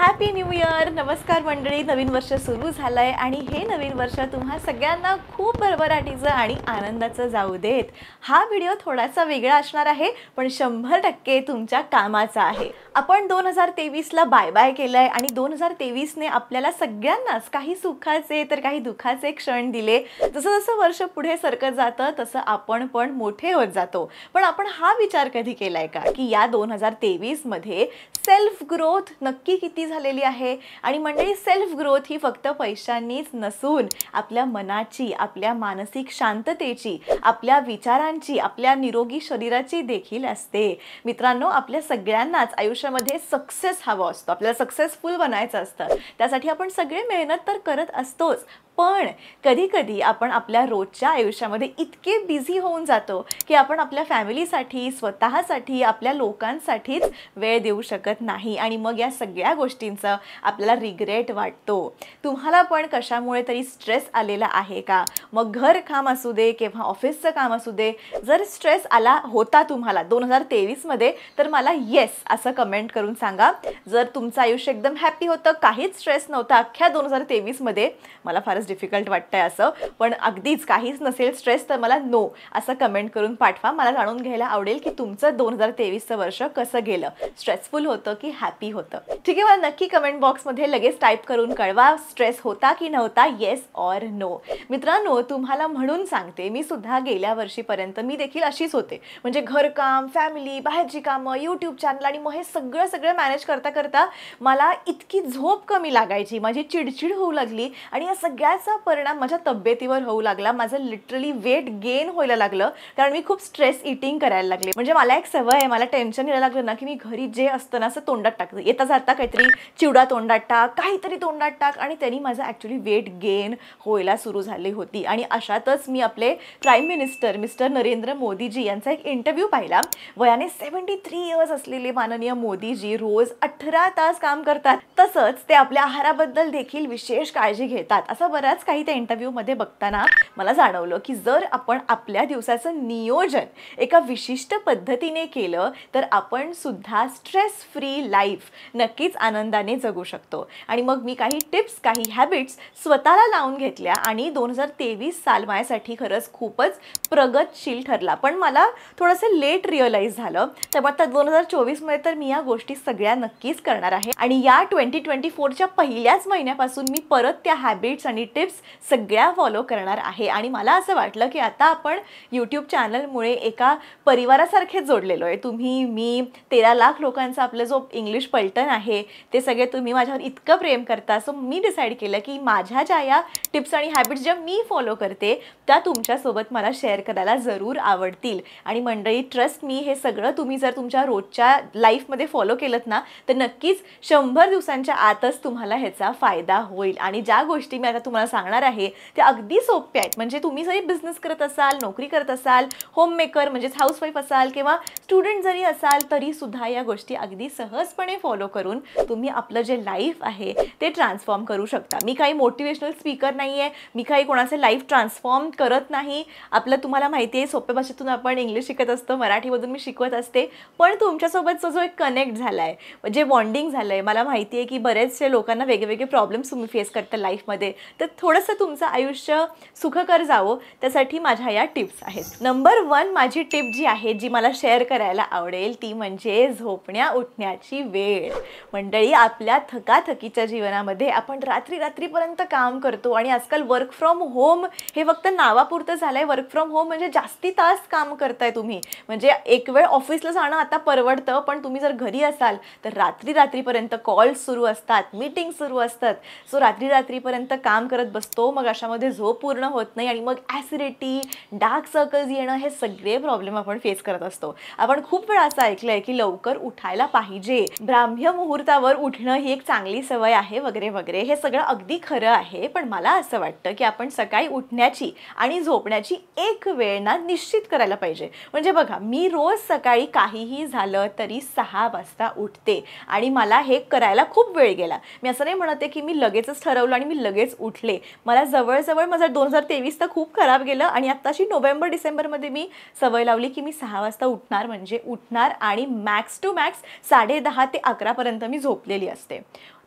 happy new year नमस्कार मंडळी नवीन वर्ष सुरू झालं आहे आणि हे नवीन वर्ष तुम्हा सगळ्यांना खूप भरभराटीचं आणि आनंदाचं जाऊ देत हा व्हिडिओ थोडासा वेगळा असणार आहे पण शंभर टक्के तुमच्या कामाचा आहे आपण दोन हजार तेवीसला बाय बाय केलं आहे आणि दोन हजार तेवीसने आपल्याला सगळ्यांनाच काही सुखाचे तर काही दुःखाचे क्षण दिले जसं जसं वर्ष पुढे सरकत जातं तसं आपण पण मोठे होत जातो पण आपण हा विचार कधी केला आहे का की या दोन हजार तेवीसमध्ये सेल्फ ग्रोथ नक्की किती झालेली आहे आणि मंडळी सेल्फ ग्रोथ ही फक्त पैशांनीच नसून आपल्या मनाची आपल्या मानसिक शांततेची आपल्या विचारांची आपल्या निरोगी शरीराची देखील असते मित्रांनो आपल्या सगळ्यांनाच आयुष्यामध्ये सक्सेस हवा असतो आपल्याला सक्सेसफुल बनायचं असतं त्यासाठी आपण सगळे मेहनत तर करत असतोच पण कधीकधी आपण आपल्या रोजच्या आयुष्यामध्ये इतके बिझी होऊन जातो की आपण आपल्या फॅमिलीसाठी स्वतःसाठी आपल्या लोकांसाठीच वेळ देऊ शकत नाही आणि मग या सगळ्या गोष्टींचं आपल्याला रिग्रेट वाटतो तुम्हाला पण कशामुळे तरी स्ट्रेस आलेला आहे का मग घर काम असू दे किंवा ऑफिसचं काम असू दे जर स्ट्रेस आला होता तुम्हाला दोन हजार तेवीसमध्ये तर मला येस असं कमेंट करून सांगा जर तुमचं आयुष्य एकदम हॅपी होतं काहीच स्ट्रेस नव्हता अख्ख्या दोन हजार तेवीसमध्ये मला फारच डिफिकल्ट आहे असं पण अगदीच काहीच नसेल स्ट्रेस तर मला नो असं कमेंट करून पाठवा मला जाणून घ्यायला आवडेल की तुमचं दोन हजार तेवीसचं वर्ष कसं गेलं स्ट्रेसफुल होतं की हॅपी होतं ठीक आहे मला नक्की कमेंट बॉक्समध्ये लगेच टाईप करून कळवा स्ट्रेस होता की नव्हता येस ऑर नो मित्रांनो तुम्हाला म्हणून सांगते मी सुद्धा गेल्या वर्षीपर्यंत मी देखील अशीच होते म्हणजे घरकाम फॅमिली बाहेरची कामं यूट्यूब चॅनल आणि मग हे सगळं सगळं मॅनेज करता करता मला इतकी झोप कमी लागायची माझी चिडचिड होऊ लागली आणि या सगळ्या त्याचा परिणाम माझ्या तब्येतीवर होऊ लागला माझं लिटरली वेट गेन व्हायला लागलं कारण मी खूप स्ट्रेस इटिंग करायला लागले म्हणजे मला एक सवय आहे मला टेन्शन यायला लागलं ना की मी घरी जे असतं ना असं तोंडात टाकते येता जाता काहीतरी चिवडा तोंडात टाक काहीतरी तोंडात टाक आणि त्यांनी माझं ॲक्च्युली वेट गेन व्हायला सुरू झाली होती आणि अशातच मी आपले prime minister mister Narendra Modiji यांचा एक इंटरव्ह्यू पाहिला वयाने सेव्हन्टी थ्री इयर्स असलेले माननीय मोदीजी रोज अठरा तास काम करतात तसंच ते आपल्या आहाराबद्दल देखील विशेष काळजी घेतात असं बऱ्याच काही त्या इंटरव्ह्यूमध्ये बघताना मला जाणवलं की जर आपण आपल्या दिवसाचं नियोजन एका विशिष्ट पद्धतीने केलं तर आपण सुद्धा स्ट्रेस फ्री लाईफ नक्कीच आनंदाने जगू शकतो आणि मग मी काही टिप्स काही हॅबिट्स स्वतःला लावून घेतल्या आणि दोन हजार तेवीस साल माझ्यासाठी खरंच खूपच प्रगतशील ठरला पण मला थोडंसं लेट रिअलाईज झालं मग आता दोन हजार चोवीसमध्ये तर मी या गोष्टी सगळ्या नक्कीच करणार आहे आणि या ट्वेंटी ट्वेंटी फोरच्या पहिल्याच महिन्यापासून मी परत त्या हॅबिट्स आणि टिप्स सगळ्या फॉलो करणार आहे आणि मला असं वाटलं की आता आपण यूट्यूब चॅनलमुळे एका परिवारासारखेच जोडलेलो आहे तुम्ही मी तेरा लाख लोकांचा आपलं जो इंग्लिश पलटण आहे ते सगळे तुम्ही माझ्यावर इतकं प्रेम करता सो मी डिसाईड केलं की माझ्या ज्या या टिप्स आणि हॅबिट्स ज्या मी फॉलो करते त्या तुमच्यासोबत मला शेअर करायला जरूर आवडतील आणि मंडळी ट्रस्ट मी हे सगळं तुम्ही जर तुमच्या रोजच्या लाईफमध्ये फॉलो केलं ना तर नक्कीच शंभर दिवसांच्या आतच तुम्हाला ह्याचा फायदा होईल आणि ज्या गोष्टी मी आता तुम्हाला तुम्हाला सांगणार आहे त्या अगदी सोप्या आहेत म्हणजे तुम्ही जरी बिझनेस करत असाल नोकरी करत असाल होममेकर म्हणजेच हाऊसवाईफ असाल किंवा स्टुडंट जरी असाल तरी सुद्धा या गोष्टी अगदी सहजपणे फॉलो करून तुम्ही आपलं जे लाईफ आहे ते ट्रान्सफॉर्म करू शकता मी काही मोटिवेशनल स्पीकर नाही आहे मी काही कोणाचं लाईफ ट्रान्सफॉर्म करत नाही आपलं तुम्हाला माहिती आहे सोप्या भाषेतून आपण इंग्लिश शिकत असतो मराठीमधून मी शिकवत असते पण तुमच्यासोबतचा जो एक कनेक्ट झाला आहे म्हणजे बॉन्डिंग झालं आहे मला माहिती आहे की बरेचसे लोकांना वेगवेगळे प्रॉब्लेम्स तुम्ही फेस करता लाईफमध्ये तर थोडंसं तुमचं आयुष्य सुखकर जावं त्यासाठी माझ्या या टिप्स आहेत नंबर वन माझी टिप जी आहे जी मला शेअर करायला आवडेल ती म्हणजे झोपण्या उठण्याची वेळ मंडळी आपल्या थकाथकीच्या जीवनामध्ये आपण रात्री रात्रीपर्यंत काम करतो आणि आजकाल वर्क फ्रॉम होम हे फक्त नावापुरतं झालंय वर्क फ्रॉम होम म्हणजे जास्ती तास काम करताय तुम्ही म्हणजे एक वेळ ऑफिसला जाणं आता परवडतं पण तुम्ही जर घरी असाल तर रात्री रात्रीपर्यंत कॉल सुरू असतात मीटिंग सुरू असतात सो रात्री रात्रीपर्यंत काम कर करत बसतो मग अशामध्ये झोप पूर्ण होत नाही आणि मग ॲसिडिटी डार्क सर्कल्स येणं हे सगळे प्रॉब्लेम आपण फेस करत असतो आपण खूप वेळा असं ऐकलंय की लवकर उठायला पाहिजे ब्राह्म्य मुहूर्तावर उठणं ही एक चांगली सवय आहे वगैरे वगैरे हे सगळं अगदी खरं आहे पण मला असं वाटतं की आपण सकाळी उठण्याची आणि झोपण्याची एक वेळ ना निश्चित करायला पाहिजे म्हणजे बघा मी रोज सकाळी काहीही झालं तरी सहा वाजता उठते आणि मला हे करायला खूप वेळ गेला मी असं नाही म्हणते की मी लगेचच ठरवलं आणि मी लगेच उठले मला जवळजवळ माझं दोन हजार तेवीस तर खूप खराब गेलं आणि आत्ताशी नोव्हेंबर डिसेंबरमध्ये मी सवय लावली की मी सहा वाजता उठणार म्हणजे उठणार आणि मॅक्स टू मॅक्स साडे दहा ते अकरापर्यंत मी झोपलेली असते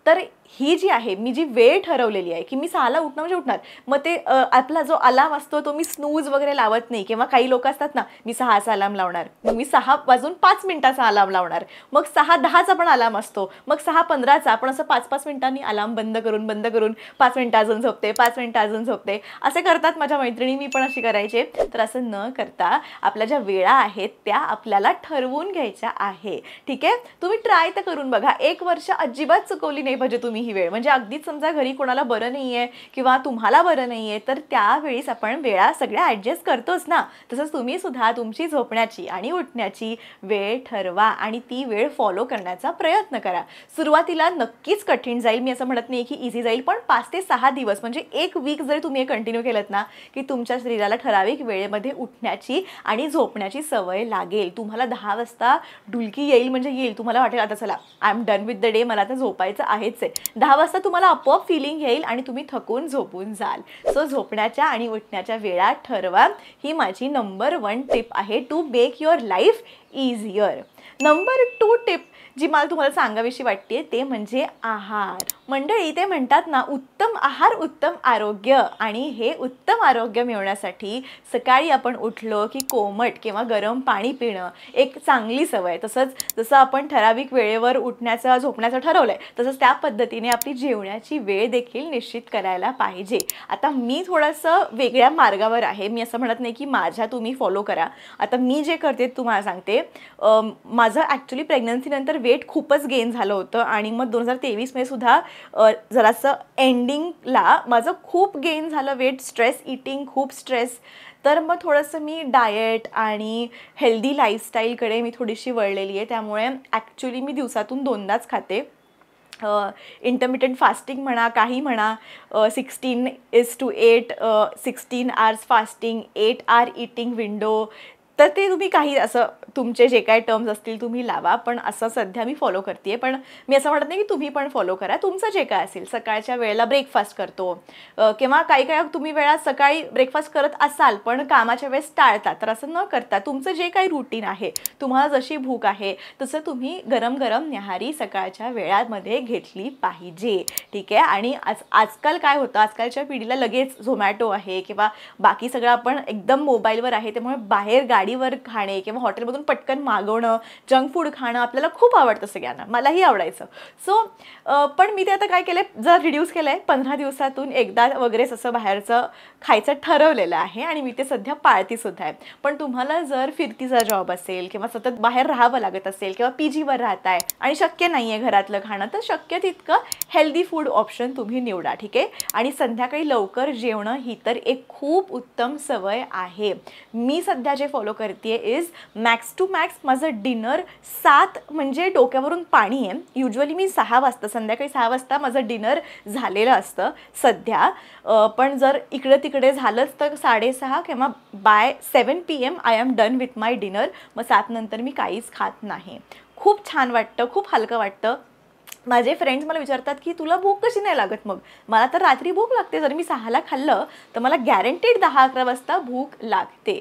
तर ही जी आहे मी जी वेळ ठरवलेली आहे की मी सहाला उठणं म्हणजे उठणार मग ते आपला जो अलाम असतो तो मी स्नूज वगैरे लावत नाही किंवा काही लोक असतात ना मी सहाचा अलाम लावणार मग मी सहा वाजून पाच मिनिटाचा अलाम लावणार मग सहा दहाचा पण अलाम असतो मग सहा पंधराचा आपण असं पाच पाच मिनिटांनी अलाम बंद करून बंद करून पाच मिनटं अजून झोपते पाच मिनटं अजून झोपते असे करतात माझ्या मैत्रिणी मी पण अशी करायचे तर असं न करता आपल्या ज्या वेळा आहेत त्या आपल्याला ठरवून घ्यायच्या आहे ठीक आहे तुम्ही ट्राय तर करून बघा एक वर्ष अजिबात चुकवली नाही नाही पाहिजे तुम्ही ही वेळ म्हणजे अगदीच समजा घरी कोणाला बरं नाही आहे किंवा तुम्हाला बरं नाही आहे तर त्यावेळेस आपण वेळा सगळ्या ॲडजस्ट करतोच ना तसंच तुम्ही सुद्धा तुमची झोपण्याची आणि उठण्याची वेळ ठरवा आणि ती वेळ फॉलो करण्याचा प्रयत्न करा सुरुवातीला नक्कीच कठीण जाईल मी असं म्हणत नाही की इझी जाईल पण पाच ते सहा दिवस म्हणजे एक वीक जरी तुम्ही कंटिन्यू केलं ना की तुमच्या शरीराला ठराविक वेळेमध्ये उठण्याची आणि झोपण्याची सवय लागेल तुम्हाला दहा वाजता डुलकी येईल म्हणजे येईल तुम्हाला वाटेल आता चला I am done with the day मला आता झोपायचं आहे आहेच आहे दहा वाजता तुम्हाला आपोआप फिलिंग येईल आणि तुम्ही थकून झोपून जाल सो झोपण्याच्या आणि उठण्याच्या वेळा ठरवा ही माझी नंबर वन टिप आहे to make your life easier number two tip जी मला तुम्हाला सांगावीशी वाटते ते म्हणजे आहार मंडळी ते म्हणतात ना उत्तम आहार उत्तम आरोग्य आणि हे उत्तम आरोग्य मिळवण्यासाठी सकाळी आपण उठलो की कोमट किंवा गरम पाणी पिणं एक चांगली सवय तसंच जसं आपण ठराविक वेळेवर उठण्याचं झोपण्याचं ठरवलं आहे तसंच त्या पद्धतीने आपली जेवण्याची वेळ देखील निश्चित करायला पाहिजे आता मी थोडंसं वेगळ्या मार्गावर आहे मी असं म्हणत नाही की माझ्या तुम्ही फॉलो करा आता मी जे करते तुम्हाला सांगते माझं ॲक्च्युली प्रेग्नन्सीनंतर वेट खूपच गेन झालं होतं आणि मग दोन हजार तेवीसमध्ये सुद्धा जरासं एंडिंगला माझं खूप गेन झालं वेट स्ट्रेस इटिंग खूप स्ट्रेस तर मग थोडंसं मी डाएट आणि हेल्दी लाईफस्टाईलकडे मी थोडीशी वळलेली आहे त्यामुळे ॲक्च्युली मी दिवसातून दोनदाच खाते इंटरमिटेंट फास्टिंग म्हणा काही म्हणा sixteen is to eight sixteen hours fasting eight hour eating window तर ते तुम्ही काही असं तुमचे जे काही टर्म्स असतील तुम्ही लावा पण असं सध्या मी फॉलो करते पण मी असं म्हणत नाही की तुम्ही पण फॉलो करा तुमचं जे काय असेल सकाळच्या वेळेला ब्रेकफास्ट करतो किंवा काही काय तुम्ही वेळा सकाळी ब्रेकफास्ट करत असाल पण कामाच्या वेळेस टाळता तर असं न करता तुमचं जे काही रुटीन आहे तुम्हाला जशी भूक आहे तसं तुम्ही गरम गरम न्याहारी सकाळच्या वेळामध्ये घेतली पाहिजे ठीक आहे आणि आज आजकाल काय होतं आजकालच्या पिढीला लगेच झोमॅटो आहे किंवा बाकी सगळं आपण एकदम मोबाईलवर आहे त्यामुळे बाहेर गाडी गाडीवर खाणे किंवा हॉटेलमधून पटकन मागवणं जंक फूड खाणं आपल्याला खूप आवडतं सगळ्यांना मलाही आवडायचं सो पण मी ते आता काय केलं जर रिड्यूस केलं आहे पंधरा दिवसातून एकदा वगैरे असं बाहेरचं खायचं ठरवलेलं आहे आणि मी ते सध्या पाळतीसुद्धा आहे पण तुम्हाला जर फिरतीचा जॉब असेल किंवा सतत बाहेर राहावं लागत असेल किंवा पी जीवर राहताय आणि शक्य नाही आहे घरातलं खाणं तर शक्य तितकं हेल्दी फूड ऑप्शन तुम्ही निवडा ठीक आहे आणि संध्याकाळी लवकर जेवणं ही तर एक खूप उत्तम सवय आहे मी सध्या जे फॉलो करते इज मॅक्स टू मॅक्स माझं डिनर सात म्हणजे डोक्यावरून पाणी आहे युजली मी सहा वाजता संध्याकाळी सहा वाजता माझं डिनर झालेलं असतं सध्या पण जर इकडे तिकडे झालंच तर साडेसहा किंवा by seven P M I am done with my dinner मग सातनंतर मी काहीच खात नाही खूप छान वाटतं खूप हलकं वाटतं माझे फ्रेंड्स मला विचारतात की तुला भूक कशी नाही लागत मग मला तर रात्री भूक लागते जर मी सहाला खाल्लं तर मला गॅरंटीड दहा अकरा वाजता भूक लागते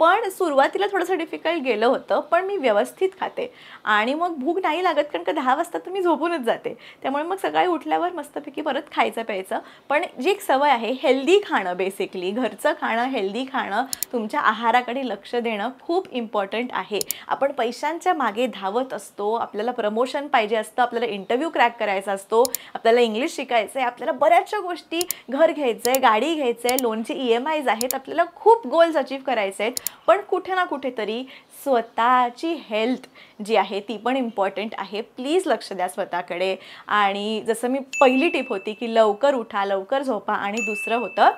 पण सुरुवातीला थोडंसं डिफिकल्ट गेलं होतं पण मी व्यवस्थित खाते आणि मग भूक नाही लागत कारण का दहा वाजता तर मी झोपूनच जाते त्यामुळे मग सकाळी उठल्यावर मस्तपैकी परत खायचं प्यायचं पण जी एक सवय आहे हेल्दी खाणं बेसिकली घरचं खाणं हेल्दी खाणं तुमच्या आहाराकडे लक्ष देणं खूप इम्पॉर्टंट आहे आपण पैशांच्या मागे धावत असतो आपल्याला प्रमोशन पाहिजे असतं आपल्याला इंटरव्ह्यू क्रॅक करायचा असतो आपल्याला इंग्लिश शिकायचं आहे आपल्याला बऱ्याचशा गोष्टी घर घ्यायचं आहे गाडी घ्यायचं आहे लोनचे ई e एम आयज आहेत आपल्याला खूप गोल्स अचीव्ह करायचे आहेत पण कुठे ना कुठेतरी स्वतःची हेल्थ जी आहे ती पण इम्पॉर्टंट आहे प्लीज लक्ष द्या स्वतःकडे आणि जसं मी पहिली टिप होती की लवकर उठा लवकर झोपा आणि दुसरं होतं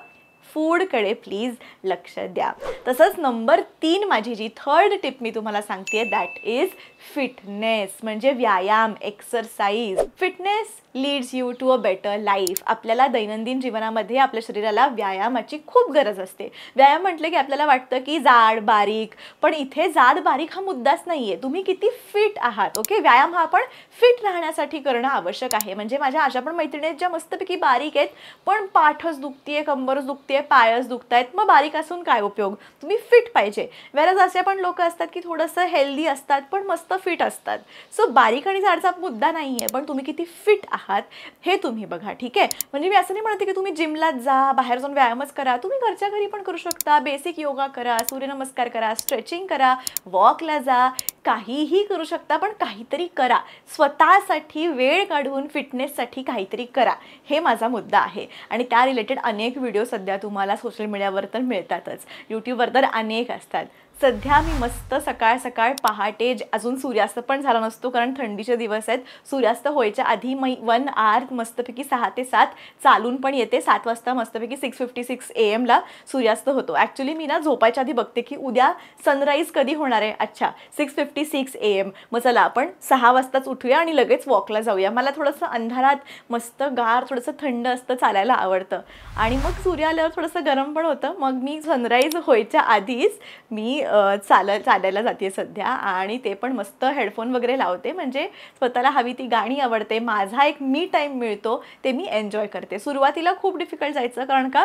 फूडकडे प्लीज लक्ष द्या तसंच नंबर तीन माझी जी थर्ड टिप मी तुम्हाला सांगते दॅट इज फिटनेस म्हणजे व्यायाम exercise fitness leads you to a better life आपल्याला दैनंदिन जीवनामध्ये आपल्या शरीराला व्यायामाची खूप गरज असते व्यायाम म्हटलं की आपल्याला वाटतं की जाड बारीक पण इथे जाड बारीक हा मुद्दाच नाही आहे तुम्ही किती फिट आहात ओके व्यायाम हा आपण फिट राहण्यासाठी करणं आवश्यक आहे म्हणजे माझ्या अशा पण मैत्रिणी ज्या मस्तपैकी बारीक आहेत पण पाठच आहे कंबरच दुखते ते पायस दुखत आहेत मग बारीक असून काय उपयोग तुम्ही फिट पाहिजे वेळेस असे पण लोक असतात की थोडंसं हेल्दी असतात पण मस्त फिट असतात सो बारीक आणि झाडचा मुद्दा नाही आहे पण तुम्ही किती फिट आहात हे तुम्ही बघा ठीक आहे म्हणजे मी असं नाही म्हणते की तुम्ही जिमलाच जा बाहेर जाऊन व्यायामच करा तुम्ही घरच्या घरी पण करू शकता बेसिक योगा करा सूर्यनमस्कार करा स्ट्रेचिंग करा वॉकला जा काहीही करू शकता पण काहीतरी करा स्वतःसाठी वेळ काढून फिटनेससाठी काहीतरी करा हे माझा मुद्दा आहे आणि त्या रिलेटेड अनेक व्हिडिओ सध्या तुम्हाला सोशल मीडियावर तर मिळतातच यूट्यूबवर तर अनेक असतात सध्या मी मस्त सकाळ सकाळ पहाटे अजून सूर्यास्त पण झाला नसतो कारण थंडीचे दिवस आहेत सूर्यास्त होयच्या आधी मी वन आर मस्तपैकी सहा ते सात चालून पण येते सात वाजता मस्तपैकी सिक्स फिफ्टी सिक्स ए एमला सूर्यास्त होतो ॲक्च्युली मी ना झोपायच्या आधी बघते की उद्या सनराईज कधी होणार आहे अच्छा six fifty six A M मग चला आपण सहा वाजताच उठूया आणि लगेच वॉकला जाऊया मला थोडंसं अंधारात मस्त गार थोडंसं थंड असतं चालायला आवडतं आणि मग सूर्य आल्यावर थोडंसं गरम पण होतं मग मी सनराईज व्हायच्या आधीच मी चाल चालायला जाते सध्या आणि ते पण मस्त हेडफोन वगैरे लावते म्हणजे स्वतःला हवी ती गाणी आवडते माझा एक मी टाईम मिळतो ते मी एन्जॉय करते सुरुवातीला खूप डिफिकल्ट जायचं कारण का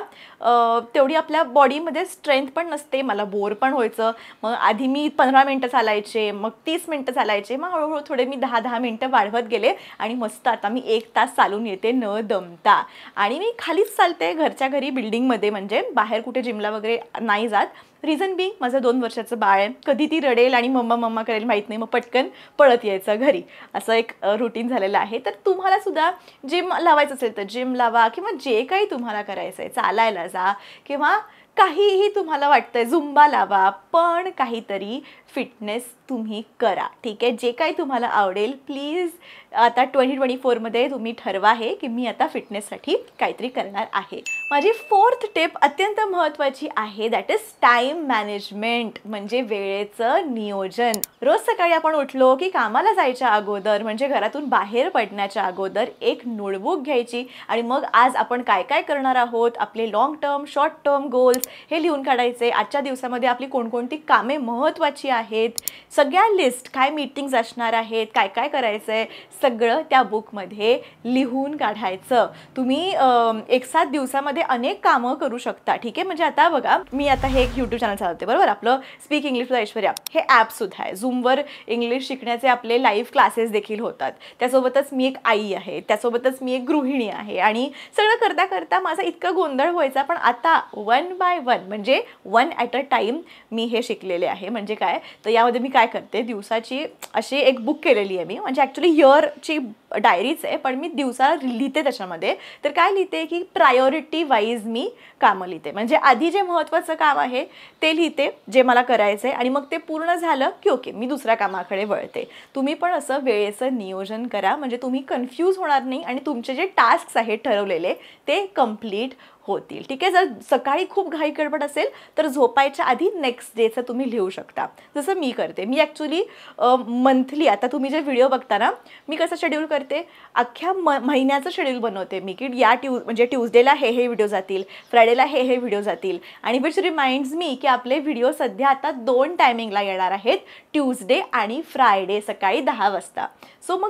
तेवढी आपल्या बॉडीमध्ये स्ट्रेंथ पण नसते मला बोर पण व्हायचं मग आधी मी पंधरा मिनटं चालायचे मग तीस मिनटं चालायचे मग हळूहळू थोडे मी दहा दहा मिनटं वाढवत गेले आणि मस्त आता मी एक तास चालून येते न दमता आणि मी खालीच चालते घरच्या घरी बिल्डिंगमध्ये म्हणजे बाहेर कुठे जिमला वगैरे नाही जात रिझन बी माझं दोन वर्षाचं बाळ आहे कधी ती रडेल आणि मम्मा मम्मा करेल माहीत नाही मग पटकन पळत यायचं घरी असं एक रुटीन झालेलं आहे तर तुम्हाला सुद्धा जिम लावायचं असेल तर जिम लावा किंवा जे काही तुम्हाला करायचं आहे चालायला जा किंवा काहीही तुम्हाला वाटतंय झुंबा लावा पण काहीतरी फिटनेस तुम्ही करा ठीक आहे जे काही तुम्हाला आवडेल प्लीज आता ट्वेंटी ट्वेंटी फोरमध्ये तुम्ही ठरवा आहे की मी आता फिटनेससाठी काहीतरी करणार आहे माझी फोर्थ टिप अत्यंत महत्त्वाची आहे दॅट इज टाईम मॅनेजमेंट म्हणजे वेळेचं नियोजन रोज सकाळी आपण उठलो की कामाला जायच्या अगोदर म्हणजे घरातून बाहेर पडण्याच्या अगोदर एक नोटबुक घ्यायची आणि मग आज आपण काय काय करणार आहोत आपले long term short term goals हे लिहून काढायचे आजच्या दिवसामध्ये आपली कोणकोणती कामे महत्त्वाची आहेत आहेत सगळ्या लिस्ट काय मीटिंग्स असणार आहेत काय काय करायचं आहे सगळं त्या बुकमध्ये लिहून काढायचं तुम्ही एक सात दिवसामध्ये अनेक कामं करू शकता ठीक आहे म्हणजे आता बघा मी आता हे एक यूट्यूब चॅनल चालवते बरोबर आपलं स्पीक इंग्लिश विथ ऐश्वर्या हे ॲपसुद्धा आहे झूमवर इंग्लिश शिकण्याचे आपले लाईव्ह क्लासेस देखील होतात त्यासोबतच मी एक आई आहे त्यासोबतच मी एक गृहिणी आहे आणि सगळं करता करता माझा इतकं गोंधळ व्हायचा पण आता वन बाय वन म्हणजे वन ॲट अ टाईम मी हे शिकलेले आहे म्हणजे काय तर यामध्ये मी काय करते दिवसाची अशी एक बुक केलेली आहे मी म्हणजे ॲक्च्युली इयरची डायरीच आहे पण मी दिवसा लिहिते त्याच्यामध्ये तर काय लिहिते की प्रायोरिटी वाईज मी कामं लिहिते म्हणजे आधी जे महत्त्वाचं काम आहे ते लिहिते जे मला करायचं आहे आणि मग ते पूर्ण झालं की ओके मी दुसऱ्या कामाकडे वळते तुम्ही पण असं वेळेचं नियोजन करा म्हणजे तुम्ही कन्फ्यूज होणार नाही आणि तुमचे जे टास्क आहेत ठरवलेले ते कम्प्लीट होतील ठीक आहे जर सकाळी खूप घाई गडबड असेल तर झोपायच्या आधी नेक्स्ट डेचं तुम्ही लिहू शकता जसं मी करते मी ॲक्च्युली मंथली आता तुम्ही जे व्हिडिओ बघता ना मी कसं शेड्यूल करते अख्ख्या म महिन्याचं शेड्यूल बनवते मी की या ट्यू म्हणजे ट्यूजडेला हे हे व्हिडिओ जातील फ्रायडेला हे हे व्हिडिओ जातील आणि विच रिमाइंड्स मी की आपले व्हिडिओ सध्या आता दोन टायमिंगला येणार आहेत ट्यूजडे आणि फ्रायडे सकाळी दहा वाजता सो मग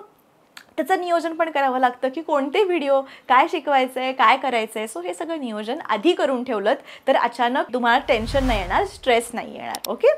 त्याचं नियोजन पण करावं लागतं की कोणते व्हिडिओ काय शिकवायचं आहे काय करायचं आहे सो हे सगळं नियोजन आधी करून ठेवलं तर अचानक तुम्हाला टेन्शन नाही येणार स्ट्रेस नाही येणार ओके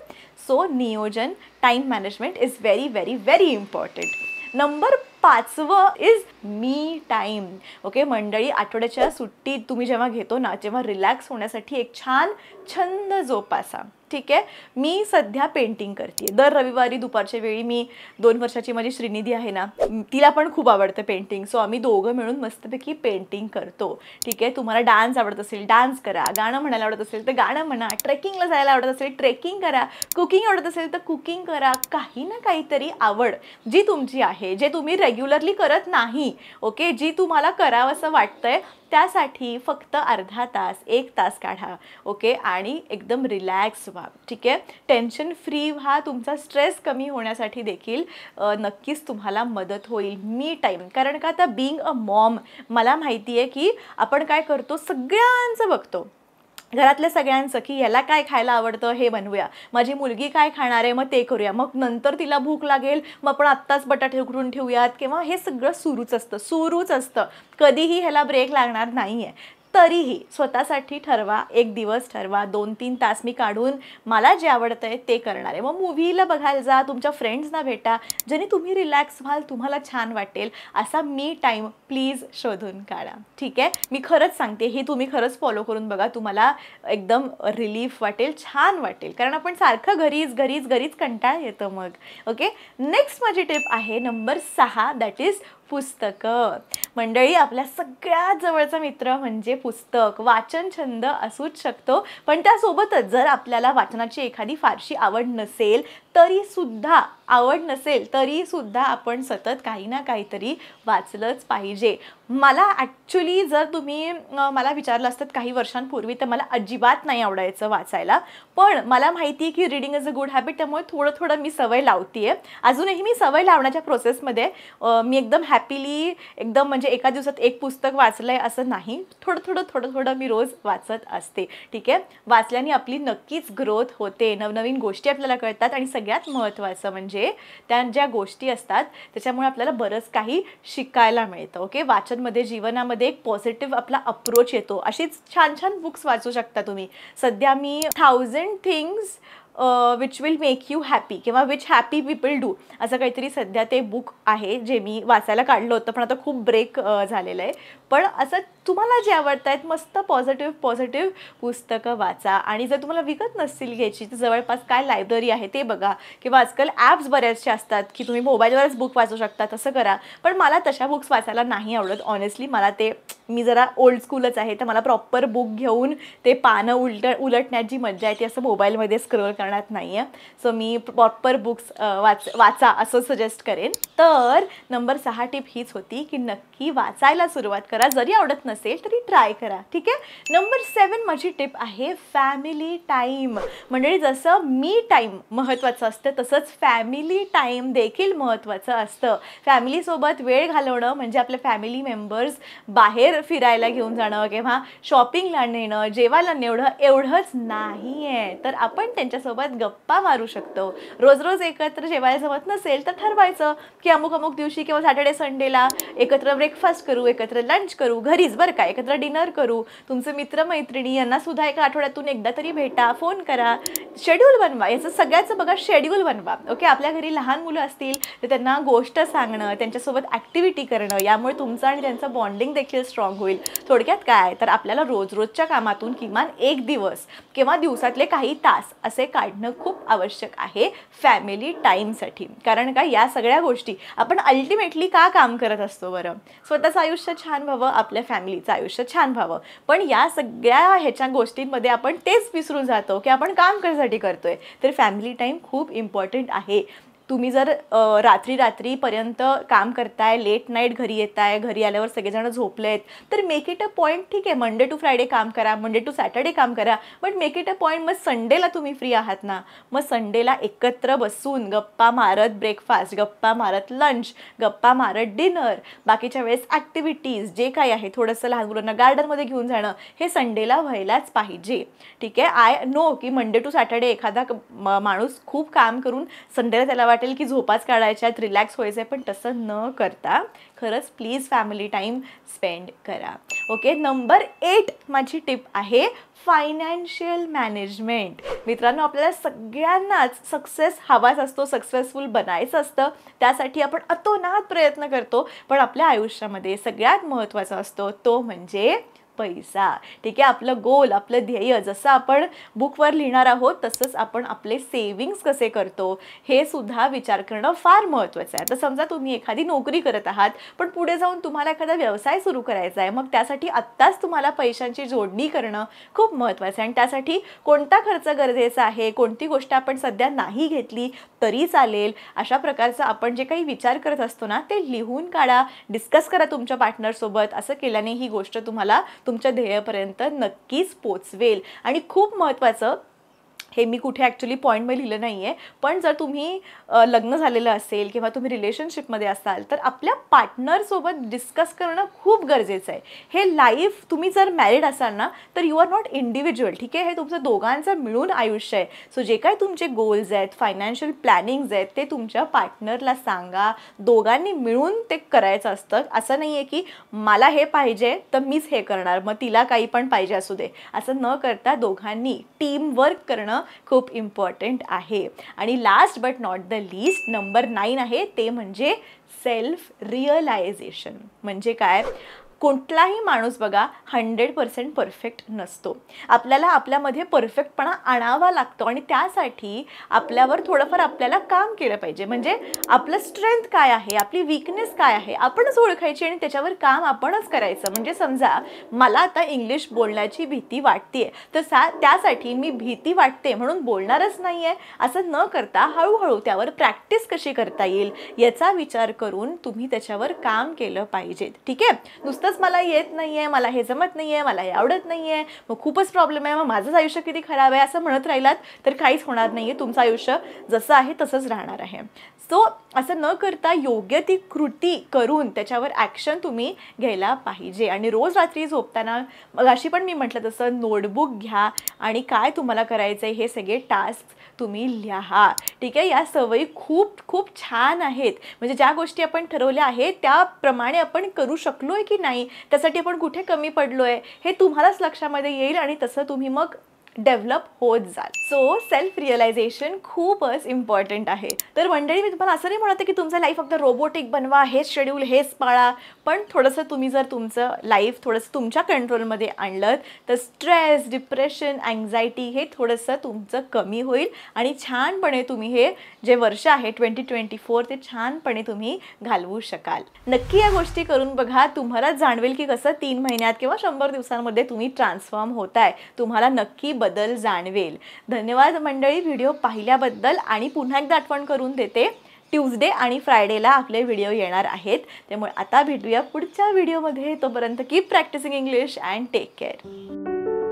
सो नियोजन time management is very very very important number पाचवं इज मी टाईम ओके मंडळी आठवड्याच्या सुट्टीत तुम्ही जेव्हा घेतो ना तेव्हा रिलॅक्स होण्यासाठी एक छान छंद जोपासा ठीक आहे मी सध्या पेंटिंग करते दर रविवारी दुपारच्या वेळी मी दोन वर्षाची माझी श्रीनिधी आहे ना तिला पण खूप आवडतं पेंटिंग सो आम्ही दोघं मिळून मस्तपैकी पेंटिंग करतो ठीक आहे तुम्हाला डान्स आवडत असेल डान्स करा गाणं म्हणायला आवडत असेल तर गाणं म्हणा ट्रेकिंगला जायला आवडत असेल ट्रेकिंग करा कुकिंग आवडत असेल तर कुकिंग करा काही ना काहीतरी आवड जी तुमची आहे जे तुम्ही रेग्युलरली करत नाही ओके जी तुम्हाला करावं असं वाटतंय त्यासाठी फक्त अर्धा तास एक तास काढा ओके आणि एकदम रिलॅक्स व्हा ठीक आहे टेन्शन फ्री व्हा तुमचा स्ट्रेस कमी होण्यासाठी देखील नक्कीच तुम्हाला मदत होईल मी टाईम कारण का आता बिइंग अ मॉम मला माहिती आहे की आपण काय करतो सगळ्यांचं बघतो घरातल्या सगळ्यांचं की ह्याला काय खायला आवडतं हे बनवूया माझी मुलगी काय खाणार आहे मग ते करूया मग नंतर तिला भूक लागेल मग आपण आत्ताच बटाटे उकडून ठेवूयात किंवा हे सगळं सुरूच असतं सुरूच असतं कधीही ह्याला ब्रेक लागणार नाही तरीही स्वतःसाठी ठरवा एक दिवस ठरवा दोन तीन तास मी काढून मला जे आवडतं आहे ते करणार आहे मग मूवीला बघायला जा तुमच्या फ्रेंड्सना भेटा ज्याने तुम्ही रिलॅक्स व्हाल तुम्हाला छान वाटेल असा मी टाईम प्लीज शोधून काढा ठीक आहे मी खरंच सांगते हे तुम्ही खरंच फॉलो करून बघा तुम्हाला एकदम रिलीफ वाटेल छान वाटेल कारण आपण सारखं घरीच घरीच घरीच कंटाळ येतं मग ओके नेक्स्ट माझी टिप आहे नंबर सहा दॅट इज पुस्तकं मंडळी आपल्या सगळ्यात जवळचा मित्र म्हणजे पुस्तक वाचन छंद असूच शकतो पण त्यासोबतच जर आपल्याला वाचनाची एखादी फारशी आवड नसेल तरी सुद्धा आवड नसेल तरी सुद्धा आपण सतत काही ना काहीतरी वाचलंच पाहिजे मला ॲक्च्युली जर तुम्ही मला विचारलं असतात काही वर्षांपूर्वी तर मला अजिबात नाही आवडायचं वाचायला पण मला माहिती आहे की reading is a good habit त्यामुळे थोडं थोडं मी सवय लावती आहे अजूनही मी सवय लावण्याच्या प्रोसेसमध्ये मी एकदम हॅपीली एकदम म्हणजे एका दिवसात एक पुस्तक वाचलं आहे असं नाही थोडं थोडं थोडं थोडं मी रोज वाचत असते ठीक आहे वाचल्याने आपली नक्कीच ग्रोथ होते नवनवीन गोष्टी आपल्याला कळतात आणि सगळी सगळ्यात महत्त्वाचं म्हणजे त्या ज्या गोष्टी असतात त्याच्यामुळे आपल्याला बरंच काही शिकायला मिळतं ओके वाचनमध्ये जीवनामध्ये एक पॉझिटिव्ह आपला अप्रोच येतो अशीच छान छान बुक्स वाचू शकता तुम्ही सध्या मी thousand things which will make you happy किंवा विच हॅपी पीपल डू असं काहीतरी सध्या ते बुक आहे जे मी वाचायला काढलं होतं पण आता खूप ब्रेक झालेलं आहे पण असं तुम्हाला जे आवडत आहेत मस्त पॉझिटिव्ह पॉझिटिव्ह पुस्तकं वाचा आणि जर तुम्हाला विकत नसतील घ्यायची तर जवळपास काय लायब्ररी आहे ते बघा किंवा आजकाल ॲप्स बऱ्याचशा असतात की तुम्ही मोबाईलवरच बुक वाचू शकता तसं करा पण मला तशा बुक्स वाचायला नाही आवडत ऑनेस्टली मला ते मी जरा ओल्ड स्कूलच आहे तर मला प्रॉपर बुक घेऊन ते पानं उलट उलटण्यात जी मजा आहे ती असं मोबाईलमध्ये स्क्रोल करण्यात नाही आहे सो मी प्रॉपर बुक्स वाच वाचा असं सजेस्ट करेन तर नंबर सहा टिप हीच होती की नक्की वाचायला सुरुवात करा जरी आवडत नसेल तरी ट्राय करा ठीक आहे नंबर सेवन माझी टिप आहे फॅमिली टाईम म्हणजे जसं मी टाईम महत्त्वाचं असतं तसंच फॅमिली टाईम देखील महत्त्वाचं असतं फॅमिलीसोबत वेळ घालवणं म्हणजे आपल्या फॅमिली मेंबर्स बाहेर फिरायला घेऊन जाणं किंवा शॉपिंगला नेणं जेवायला नेवढं एवढंच नाही आहे तर आपण त्यांच्यासोबत गप्पा मारू शकतो रोज रोज एकत्र जेवायला जमत नसेल तर ठरवायचं की अमुक अमुक दिवशी किंवा सॅटर्डे संडेला एकत्र ब्रेकफास्ट करू एकत्र लंच करू घरीच बरं का एकत्र डिनर करू तुमचे मित्रमैत्रिणी यांना सुद्धा एका आठवड्यातून एकदा तरी भेटा फोन करा शेड्यूल बनवा याचं सगळ्याचं बघा शेड्यूल बनवा ओके आपल्या घरी लहान मुलं असतील तर त्यांना गोष्ट सांगणं त्यांच्यासोबत ॲक्टिव्हिटी करणं यामुळे तुमचं आणि त्यांचं बॉन्डिंग देखील स्ट्रॉंग स्ट्रॉंग होईल थोडक्यात काय तर आपल्याला रोज रोजच्या कामातून किमान एक दिवस किंवा दिवसातले काही तास असे काढणं खूप आवश्यक आहे फॅमिली टाईमसाठी कारण का या सगळ्या गोष्टी आपण अल्टिमेटली का काम करत असतो बरं स्वतःचं आयुष्य छान व्हावं आपल्या फॅमिलीचं आयुष्य छान व्हावं पण या सगळ्या ह्याच्या गोष्टींमध्ये आपण तेच विसरून जातो की आपण काम करण्यासाठी करतोय तर फॅमिली टाईम खूप इम्पॉर्टंट आहे तुम्ही जर रात्री रात्रीपर्यंत काम करताय लेट नाईट घरी येताय घरी आल्यावर सगळेजण झोपले आहेत तर मेक इट अ पॉईंट ठीक आहे मंडे टू फ्रायडे काम करा मंडे टू सॅटर्डे काम करा but make it a point मग संडेला तुम्ही फ्री आहात ना मग संडेला एकत्र बसून गप्पा मारत ब्रेकफास्ट गप्पा मारत लंच गप्पा मारत डिनर बाकीच्या वेळेस ॲक्टिव्हिटीज जे काही आहे थोडंसं लहान मुलांना गार्डनमध्ये घेऊन जाणं हे संडेला व्हायलाच पाहिजे ठीक आहे आय नो की मंडे टू सॅटर्डे एखादा माणूस खूप काम करून संडेला त्याला वाटतं वाटेल की झोपाच काढायच्यात रिलॅक्स व्हायचं आहे पण तसं न करता खरंच प्लीज फॅमिली टाईम स्पेंड करा ओके नंबर एट माझी टिप आहे फायनान्शियल मॅनेजमेंट मित्रांनो आपल्याला सगळ्यांनाच सक्सेस हवाच असतो सक्सेसफुल बनायचं असतं त्यासाठी आपण अतोनात प्रयत्न करतो पण आपल्या आयुष्यामध्ये सगळ्यात महत्त्वाचा असतो तो म्हणजे पैसा ठीक आहे आपलं गोल आपलं ध्येय जसं आपण बुकवर लिहिणार आहोत तसंच आपण आपले सेविंग्स कसे करतो हे सुद्धा विचार करणं फार महत्त्वाचं आहे आता समजा तुम्ही एखादी नोकरी करत आहात पण पुढे जाऊन तुम्हाला एखादा व्यवसाय सुरू करायचा आहे मग त्यासाठी आत्ताच तुम्हाला पैशांची जोडणी करणं खूप महत्त्वाचं आहे आणि त्यासाठी कोणता खर्च गरजेचा आहे कोणती गोष्ट आपण सध्या नाही घेतली तरी चालेल अशा प्रकारचं आपण जे काही विचार करत असतो ना ते लिहून काढा डिस्कस करा तुमच्या पार्टनरसोबत असं केल्याने ही गोष्ट तुम्हाला तुमच्या ध्येयापर्यंत नक्कीच पोचवेल आणि खूप महत्त्वाचं हे मी कुठे ॲक्च्युली मी लिहिलं नाही आहे पण जर तुम्ही लग्न झालेलं असेल किंवा तुम्ही रिलेशनशिपमध्ये असाल तर आपल्या पार्टनरसोबत डिस्कस करणं खूप गरजेचं आहे हे लाईफ तुम्ही जर मॅरिड असाल ना तर यू आर नॉट इंडिव्हिज्युअल ठीक आहे हे तुमचं दोघांचं मिळून आयुष्य आहे सो जे काय तुमचे गोल्स आहेत फायनान्शियल प्लॅनिंग्ज आहेत ते तुमच्या पार्टनरला सांगा दोघांनी मिळून ते करायचं असतं असं नाही आहे की मला हे पाहिजे तर मीच हे करणार मग तिला काही पण पाहिजे असू दे असं न करता दोघांनी टीमवर्क करणं खूप इम्पॉर्टंट आहे आणि last but not the least number nine आहे ते म्हणजे सेल्फ रिअलायझेशन म्हणजे काय कुठलाही माणूस बघा हंड्रेड पर्सेंट परफेक्ट नसतो आपल्याला आपल्यामध्ये परफेक्टपणा आणावा लागतो आणि त्यासाठी आपल्यावर थोडंफार आपल्याला काम केलं पाहिजे म्हणजे आपलं स्ट्रेंथ काय आहे आपली विकनेस काय आहे आपणच ओळखायची आणि त्याच्यावर काम आपणच करायचं म्हणजे समजा मला आता इंग्लिश बोलण्याची भीती वाटते तर सा त्यासाठी मी भीती वाटते म्हणून बोलणारच नाही आहे असं न करता हळूहळू त्यावर प्रॅक्टिस कशी करता येईल याचा विचार करून तुम्ही त्याच्यावर काम केलं पाहिजे ठीक आहे नुसतं मला येत नाही आहे मला हे जमत नाही आहे मला हे आवडत नाही आहे मग खूपच प्रॉब्लेम आहे मग माझंच आयुष्य किती खराब आहे असं म्हणत राहिलात तर काहीच होणार नाही आहे तुमचं आयुष्य जसं आहे तसंच राहणार आहे सो असं न करता योग्य ती कृती करून त्याच्यावर ॲक्शन तुम्ही घ्यायला पाहिजे आणि रोज रात्री झोपताना मग अशी पण मी म्हटलं तसं नोटबुक घ्या आणि काय तुम्हाला करायचं आहे हे सगळे टास्क तुम्ही लिहा ठीक आहे या सवयी खूप खूप छान आहेत म्हणजे ज्या गोष्टी आपण ठरवल्या आहेत त्याप्रमाणे आपण करू शकलो की नाही नाही त्यासाठी आपण कुठे कमी पडलो आहे हे तुम्हालाच लक्षामध्ये येईल आणि तसं तुम्ही मग डेव्हलप होत जाल सो सेल्फ रिअलायझेशन खूपच इम्पॉर्टंट आहे तर मंडळी मी तुम्हाला असं नाही म्हणत की तुमचं लाईफ फक्त रोबोटिक बनवा हेच शेड्यूल हेच पाळा पण थोडंसं तुम्ही जर तुमचं लाईफ थोडंसं तुमच्या कंट्रोलमध्ये आणलं तर स्ट्रेस डिप्रेशन अँझायटी हे थोडंसं तुमचं कमी होईल आणि छानपणे तुम्ही हे जे वर्ष आहे ट्वेंटी ट्वेंटी फोर ते छानपणे तुम्ही घालवू शकाल नक्की या गोष्टी करून बघा तुम्हाला जाणवेल की कसं तीन महिन्यात किंवा शंभर दिवसांमध्ये तुम्ही ट्रान्सफॉर्म होताय तुम्हाला नक्की बदल जाणवेल धन्यवाद मंडळी व्हिडिओ पाहिल्याबद्दल आणि पुन्हा एकदा आठवण करून देते ट्यूजडे आणि फ्रायडेला आपले व्हिडिओ येणार आहेत त्यामुळे आता भेटूया पुढच्या व्हिडिओमध्ये तोपर्यंत की practicing English and take care